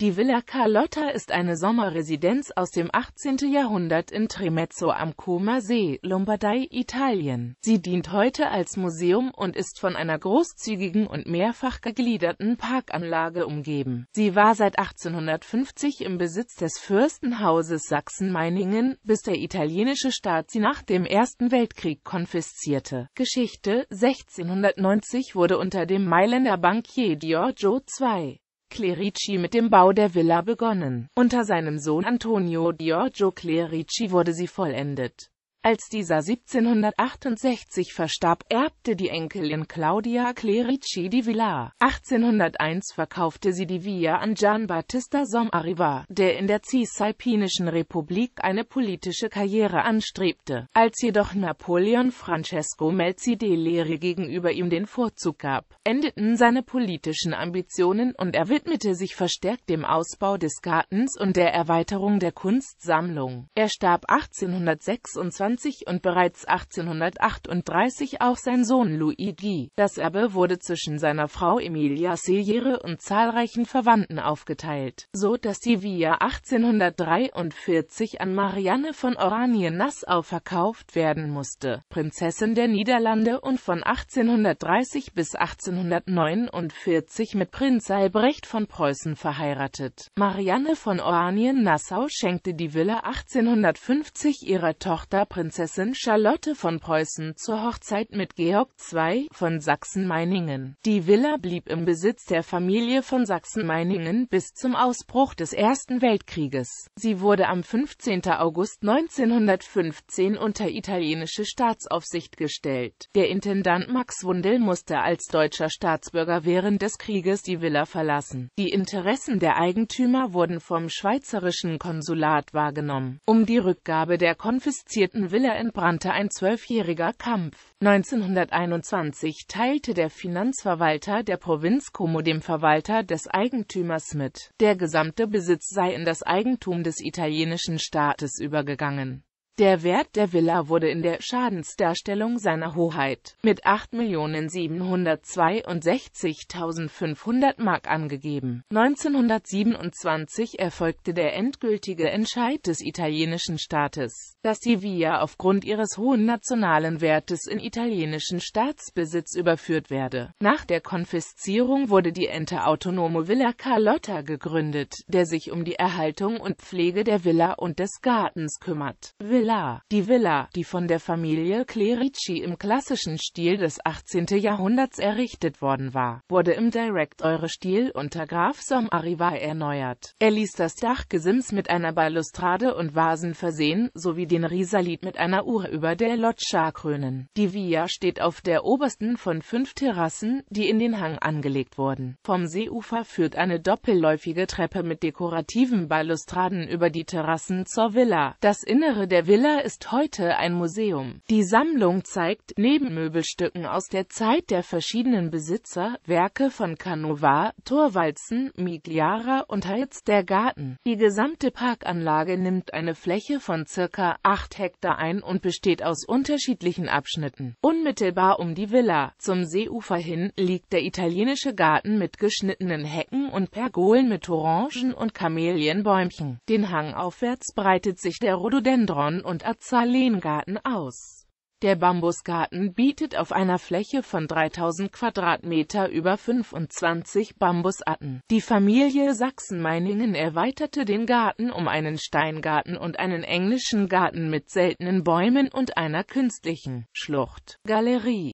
Die Villa Carlotta ist eine Sommerresidenz aus dem 18. Jahrhundert in Tremezzo am Comer See, Lombardei, Italien. Sie dient heute als Museum und ist von einer großzügigen und mehrfach gegliederten Parkanlage umgeben. Sie war seit 1850 im Besitz des Fürstenhauses Sachsen-Meiningen, bis der italienische Staat sie nach dem Ersten Weltkrieg konfiszierte. Geschichte 1690 wurde unter dem Mailänder Bankier Giorgio II. Clerici mit dem Bau der Villa begonnen. Unter seinem Sohn Antonio Giorgio Clerici wurde sie vollendet als dieser 1768 verstarb, erbte die Enkelin Claudia Clerici die Villa. 1801 verkaufte sie die Villa an Gian Battista Somariva, der in der Cisalpinischen Republik eine politische Karriere anstrebte. Als jedoch Napoleon Francesco Melzi de Delere gegenüber ihm den Vorzug gab, endeten seine politischen Ambitionen und er widmete sich verstärkt dem Ausbau des Gartens und der Erweiterung der Kunstsammlung. Er starb 1826 1828 und bereits 1838 auch sein Sohn Luigi. Das Erbe wurde zwischen seiner Frau Emilia Siliere und zahlreichen Verwandten aufgeteilt, so dass die Villa 1843 an Marianne von Oranien-Nassau verkauft werden musste, Prinzessin der Niederlande und von 1830 bis 1849 mit Prinz Albrecht von Preußen verheiratet. Marianne von Oranien-Nassau schenkte die Villa 1850 ihrer Tochter Prinzessin Prinzessin Charlotte von Preußen zur Hochzeit mit Georg II. von Sachsen-Meiningen. Die Villa blieb im Besitz der Familie von Sachsen-Meiningen bis zum Ausbruch des Ersten Weltkrieges. Sie wurde am 15. August 1915 unter italienische Staatsaufsicht gestellt. Der Intendant Max Wundel musste als deutscher Staatsbürger während des Krieges die Villa verlassen. Die Interessen der Eigentümer wurden vom schweizerischen Konsulat wahrgenommen. Um die Rückgabe der konfiszierten Villa entbrannte ein zwölfjähriger Kampf. 1921 teilte der Finanzverwalter der Provinz Como dem Verwalter des Eigentümers mit, der gesamte Besitz sei in das Eigentum des italienischen Staates übergegangen der Wert der Villa wurde in der Schadensdarstellung seiner Hoheit mit 8.762.500 Mark angegeben. 1927 erfolgte der endgültige Entscheid des italienischen Staates, dass die Villa aufgrund ihres hohen nationalen Wertes in italienischen Staatsbesitz überführt werde. Nach der Konfiszierung wurde die Autonome Villa Carlotta gegründet, der sich um die Erhaltung und Pflege der Villa und des Gartens kümmert. Villa Villa. Die Villa, die von der Familie Clerici im klassischen Stil des 18. Jahrhunderts errichtet worden war, wurde im Direct-Eure-Stil unter Graf Sommariva erneuert. Er ließ das Dachgesims mit einer Balustrade und Vasen versehen, sowie den Risalit mit einer Uhr über der Loggia krönen. Die Villa steht auf der obersten von fünf Terrassen, die in den Hang angelegt wurden. Vom Seeufer führt eine doppelläufige Treppe mit dekorativen Balustraden über die Terrassen zur Villa. Das Innere der Villa Villa ist heute ein Museum. Die Sammlung zeigt neben Möbelstücken aus der Zeit der verschiedenen Besitzer Werke von Canova, Thorvaldsen, Migliara und Heitz der Garten. Die gesamte Parkanlage nimmt eine Fläche von circa 8 Hektar ein und besteht aus unterschiedlichen Abschnitten. Unmittelbar um die Villa, zum Seeufer hin, liegt der italienische Garten mit geschnittenen Hecken und Pergolen mit Orangen und Kamelienbäumchen. Den Hang aufwärts breitet sich der Rhododendron Garten und Azaleengarten aus. Der Bambusgarten bietet auf einer Fläche von 3000 Quadratmeter über 25 Bambusarten. Die Familie Sachsen-Meiningen erweiterte den Garten um einen Steingarten und einen englischen Garten mit seltenen Bäumen und einer künstlichen Schlucht. Galerie